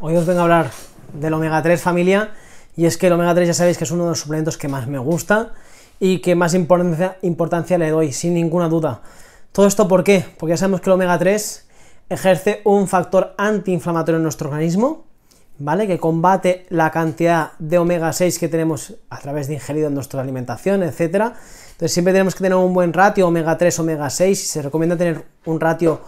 Hoy os vengo a hablar del omega 3 familia y es que el omega 3 ya sabéis que es uno de los suplementos que más me gusta y que más importancia, le doy, sin ninguna duda. ¿Todo esto por qué? Porque ya sabemos que el omega 3 ejerce un factor antiinflamatorio en nuestro organismo, ¿vale? Que combate la cantidad de omega 6 que tenemos a través de ingerido en nuestra alimentación, etc. Entonces siempre tenemos que tener un buen ratio omega 3, omega 6, y se recomienda tener un ratio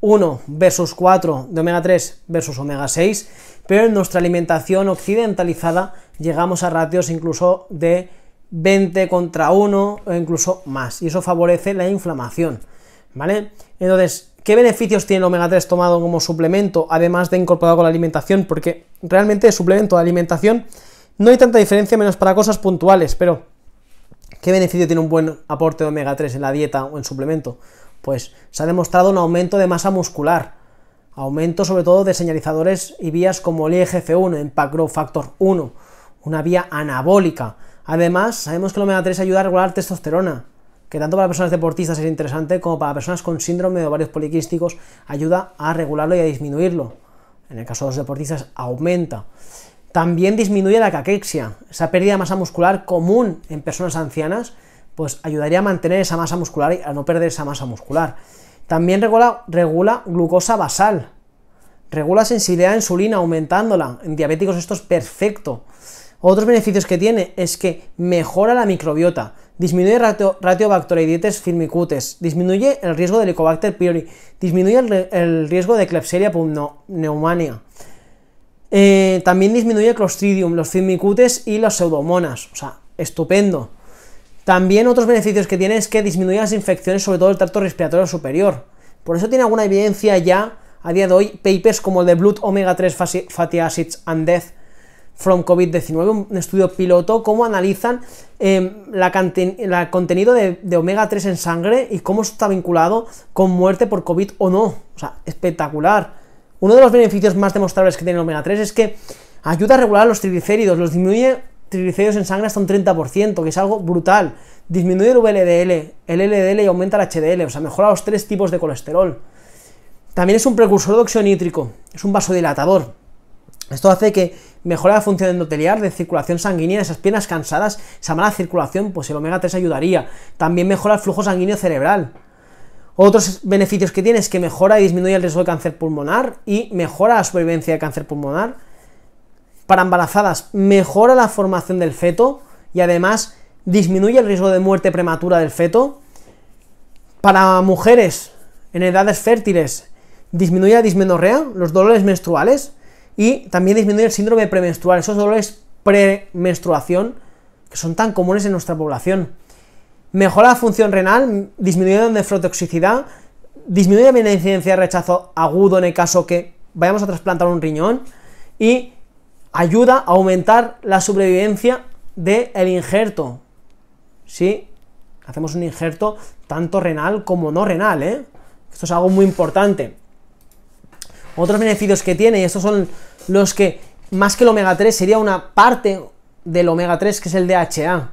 1 versus 4 de omega 3 versus omega 6, pero en nuestra alimentación occidentalizada llegamos a ratios incluso de 20 contra 1 o incluso más, y eso favorece la inflamación, ¿vale? Entonces, ¿Qué beneficios tiene el omega 3 tomado como suplemento, además de incorporado con la alimentación? Porque realmente suplemento de alimentación no hay tanta diferencia, menos para cosas puntuales, pero ¿qué beneficio tiene un buen aporte de omega 3 en la dieta o en suplemento? Pues se ha demostrado un aumento de masa muscular, aumento sobre todo de señalizadores y vías como el IGF-1, Impact Growth Factor 1, una vía anabólica. Además, sabemos que el omega 3 ayuda a regular testosterona, que tanto para personas deportistas es interesante como para personas con síndrome de ovarios poliquísticos ayuda a regularlo y a disminuirlo. En el caso de los deportistas aumenta. También disminuye la caquexia, esa pérdida de masa muscular común en personas ancianas, pues ayudaría a mantener esa masa muscular y a no perder esa masa muscular. También regula, regula glucosa basal, regula sensibilidad a insulina aumentándola. En diabéticos esto es perfecto. Otros beneficios que tiene es que mejora la microbiota disminuye ratio, dietes firmicutes, disminuye el riesgo de Helicobacter pylori, disminuye el, riesgo de Klebsiella pneumonia eh, también disminuye Clostridium, los firmicutes y las pseudomonas, o sea, estupendo. También otros beneficios que tiene es que disminuye las infecciones, sobre todo el tracto respiratorio superior. Por eso tiene alguna evidencia ya a día de hoy papers como el de Blood Omega 3 Fatty Acids and Death from COVID-19, un estudio piloto, cómo analizan el em, contenido de, omega 3 en sangre y cómo está vinculado con muerte por COVID o no. O sea, espectacular. Uno de los beneficios más demostrables que tiene el omega 3 es que ayuda a regular los triglicéridos, los disminuye triglicéridos en sangre hasta un 30%, que es algo brutal. Disminuye el VLDL, el LDL y aumenta el HDL, o sea, mejora los tres tipos de colesterol. También es un precursor de óxido es un vasodilatador, esto hace que mejore la función endotelial de circulación sanguínea esas piernas cansadas, esa mala circulación, pues el omega 3 ayudaría. También mejora el flujo sanguíneo cerebral. Otros beneficios que tiene es que mejora y disminuye el riesgo de cáncer pulmonar y mejora la supervivencia de cáncer pulmonar. Para embarazadas, mejora la formación del feto y además disminuye el riesgo de muerte prematura del feto. Para mujeres en edades fértiles, disminuye la dismenorrea, los dolores menstruales, y también disminuye el síndrome premenstrual, esos dolores premenstruación que son tan comunes en nuestra población. Mejora la función renal, disminuye la nefrotoxicidad, disminuye también la incidencia de rechazo agudo en el caso que vayamos a trasplantar un riñón y ayuda a aumentar la sobrevivencia del injerto. ¿Sí? Hacemos un injerto tanto renal como no renal, ¿eh? Esto es algo muy importante. Otros beneficios que tiene, y estos son los que, más que el omega 3, sería una parte del omega 3, que es el DHA.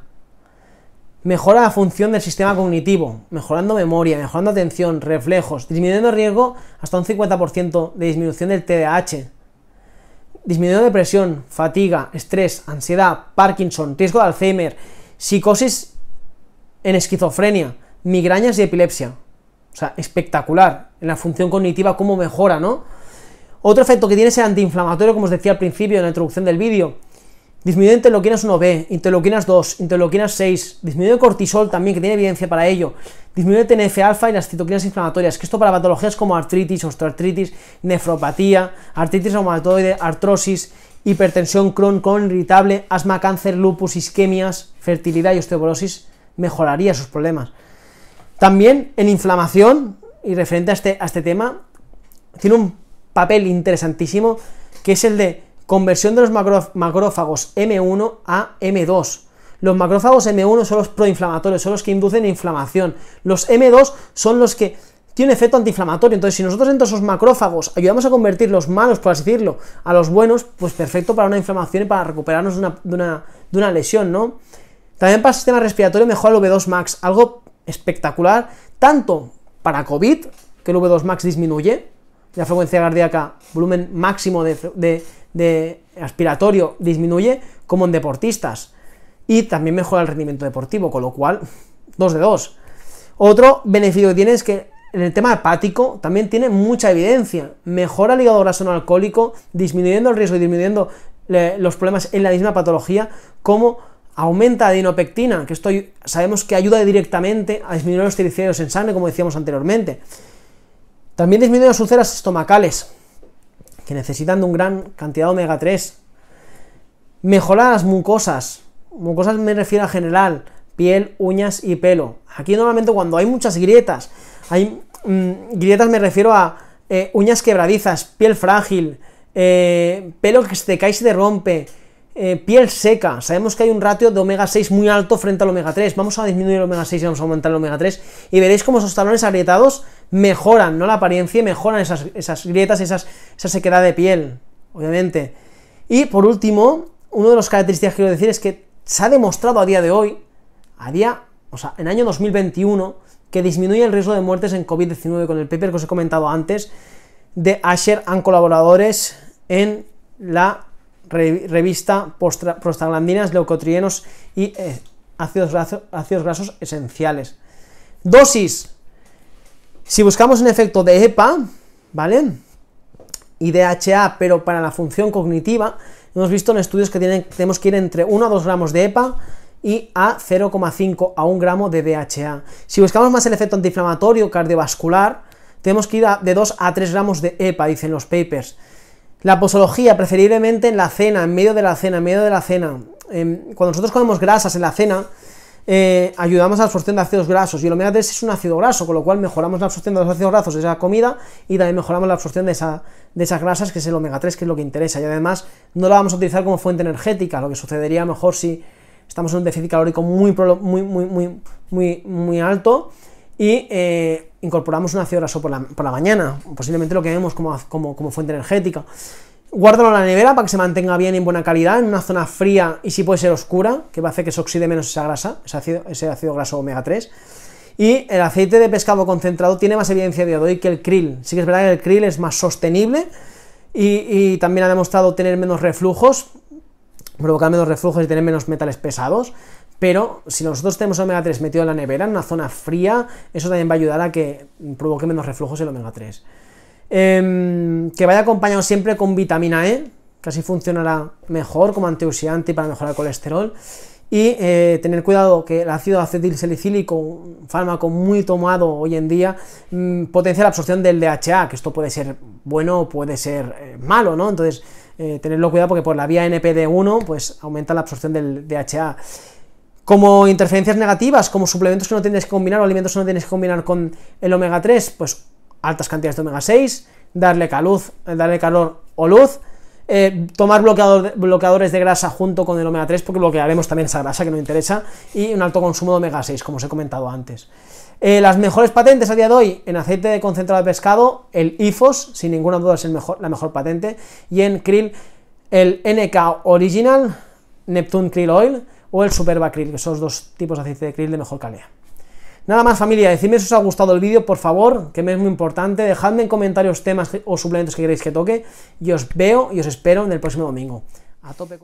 Mejora la función del sistema cognitivo, mejorando memoria, mejorando atención, reflejos, disminuyendo riesgo hasta un 50% de disminución del TDAH. Disminuyendo depresión, fatiga, estrés, ansiedad, Parkinson, riesgo de Alzheimer, psicosis en esquizofrenia, migrañas y epilepsia. O sea, espectacular en la función cognitiva, cómo mejora, ¿no? Otro efecto que tiene es el antiinflamatorio, como os decía al principio en la introducción del vídeo. Disminuye interloquinas 1B, interloquinas 2, interleuquinas 6, disminuye cortisol también, que tiene evidencia para ello, disminuye TNF-alfa y las citoquinas inflamatorias, que esto para patologías como artritis, osteoartritis, nefropatía, artritis reumatoide, artrosis, hipertensión, Crohn, con irritable, asma, cáncer, lupus, isquemias, fertilidad y osteoporosis, mejoraría sus problemas. También en inflamación, y referente a este, a este tema, tiene un papel interesantísimo, que es el de conversión de los macrófagos M1 a M2. Los macrófagos M1 son los proinflamatorios, son los que inducen inflamación. Los M2 son los que tienen efecto antiinflamatorio. Entonces, si nosotros todos esos macrófagos ayudamos a convertir los malos, por así decirlo, a los buenos, pues perfecto para una inflamación y para recuperarnos de una, de una lesión, ¿no? También para el sistema respiratorio mejora el V2 Max, algo espectacular, tanto para COVID, que el V2 Max disminuye, la frecuencia cardíaca, volumen máximo de, aspiratorio disminuye, como en deportistas. Y también mejora el rendimiento deportivo, con lo cual, dos de dos. Otro beneficio que tiene es que en el tema hepático también tiene mucha evidencia. Mejora el hígado graso no alcohólico, disminuyendo el riesgo y disminuyendo los problemas en la misma patología, como aumenta la adinopectina, que esto sabemos que ayuda directamente a disminuir los triglicéridos en sangre, como decíamos anteriormente. También disminuyen las úlceras estomacales, que necesitan de un gran cantidad de omega 3. Mejora las mucosas. Mucosas me refiero a general, piel, uñas y pelo. Aquí normalmente cuando hay muchas grietas, hay mm, grietas me refiero a eh, uñas quebradizas, piel frágil, eh, pelo que se te cae y se rompe, eh, piel seca. Sabemos que hay un ratio de omega 6 muy alto frente al omega 3. Vamos a disminuir el omega 6 y vamos a aumentar el omega 3. Y veréis cómo esos talones agrietados mejoran, ¿no? La apariencia y mejoran esas, grietas, esas, esa sequedad de piel, obviamente. Y por último, uno de los características que quiero decir es que se ha demostrado a día de hoy, a día, o sea, en año 2021, que disminuye el riesgo de muertes en COVID-19 con el paper que os he comentado antes de Asher and colaboradores en la revista prostaglandinas, leucotrienos y eh, ácidos, ácidos grasos esenciales. Dosis, si buscamos un efecto de EPA, ¿vale? Y DHA, pero para la función cognitiva, hemos visto en estudios que tenemos que ir entre 1 a 2 gramos de EPA y a 0,5 a 1 gramo de DHA. Si buscamos más el efecto antiinflamatorio cardiovascular, tenemos que ir de 2 a 3 gramos de EPA, dicen los papers. La posología, preferiblemente en la cena, en medio de la cena, en medio de la cena. Em, cuando nosotros comemos grasas en la cena, eh, ayudamos a la absorción de ácidos grasos y el omega 3 es un ácido graso, con lo cual mejoramos la absorción de los ácidos grasos de esa comida y también mejoramos la absorción de, esas grasas, que es el omega 3, que es lo que interesa. Y además no la vamos a utilizar como fuente energética, lo que sucedería mejor si estamos en un déficit calórico muy, muy, muy, muy, muy, muy alto y eh, incorporamos un ácido graso por la, mañana, posiblemente lo que vemos como, como fuente energética. Guárdalo en la nevera para que se mantenga bien y en buena calidad, en una zona fría y si puede ser oscura, que va a hacer que se oxide menos esa grasa, ese ácido, graso omega 3. Y el aceite de pescado concentrado tiene más evidencia de hoy que el krill. Sí que es verdad que el krill es más sostenible y, y también ha demostrado tener menos reflujos, provocar menos reflujos y tener menos metales pesados. Pero si nosotros tenemos omega 3 metido en la nevera, en una zona fría, eso también va a ayudar a que provoque menos reflujos el omega 3. Em, que vaya acompañado siempre con vitamina E, que así funcionará mejor como antioxidante para mejorar el colesterol. Y eh, tener cuidado que el ácido acetilsalicílico, un fármaco muy tomado hoy en día, mm, potencia la absorción del DHA, que esto puede ser bueno o puede ser eh, malo, ¿no? Entonces, eh, tenerlo cuidado porque por la vía NPD1, pues aumenta la absorción del DHA. Como interferencias negativas, como suplementos que no tienes que combinar o alimentos que no tienes que combinar con el omega 3, pues altas cantidades de omega 6, darle, caluz, darle calor o luz, eh, tomar bloqueadores de grasa junto con el omega 3 porque bloquearemos también esa grasa que nos interesa y un alto consumo de omega 6 como os he comentado antes. Eh, las mejores patentes a día de hoy en aceite de concentrado de pescado, el IFOS, sin ninguna duda es la mejor patente, y en krill el NK Original, Neptune Krill Oil o el Superba Krill, que son los dos tipos de aceite de krill de mejor calidad. Nada más familia, decidme si os ha gustado el vídeo, por favor, que me es muy importante, dejadme en comentarios temas o suplementos que queréis que toque y os veo y os espero en el próximo domingo. A tope.